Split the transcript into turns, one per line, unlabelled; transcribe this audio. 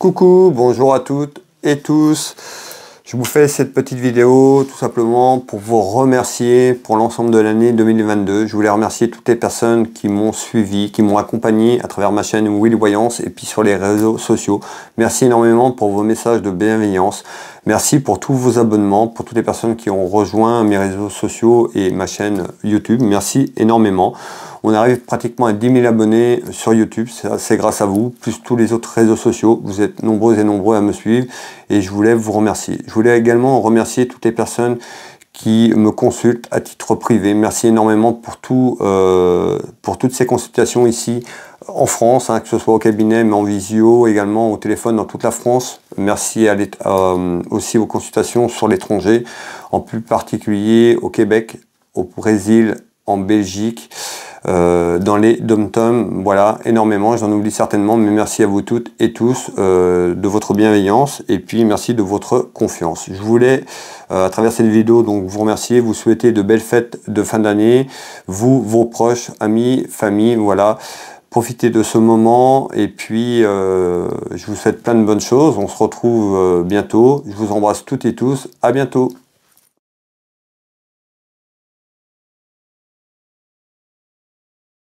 Coucou, bonjour à toutes et tous. Je vous fais cette petite vidéo tout simplement pour vous remercier pour l'ensemble de l'année 2022. Je voulais remercier toutes les personnes qui m'ont suivi, qui m'ont accompagné à travers ma chaîne Will Voyance et puis sur les réseaux sociaux. Merci énormément pour vos messages de bienveillance. Merci pour tous vos abonnements, pour toutes les personnes qui ont rejoint mes réseaux sociaux et ma chaîne YouTube. Merci énormément. On arrive pratiquement à 10 000 abonnés euh, sur YouTube, c'est grâce à vous, plus tous les autres réseaux sociaux. Vous êtes nombreux et nombreux à me suivre et je voulais vous remercier. Je voulais également remercier toutes les personnes qui me consultent à titre privé. Merci énormément pour, euh, pour toutes ces consultations ici en France, hein, que ce soit au cabinet, mais en visio, également au téléphone dans toute la France. Merci à euh, aussi aux consultations sur l'étranger, en plus particulier au Québec, au Brésil, en Belgique, euh, dans les dom voilà, énormément, j'en oublie certainement, mais merci à vous toutes et tous euh, de votre bienveillance et puis merci de votre confiance. Je voulais, euh, à travers cette vidéo, donc vous remercier, vous souhaiter de belles fêtes de fin d'année, vous, vos proches, amis, famille, voilà profitez de ce moment et puis je vous souhaite plein de bonnes choses. On se retrouve bientôt. Je vous embrasse toutes et tous. À bientôt.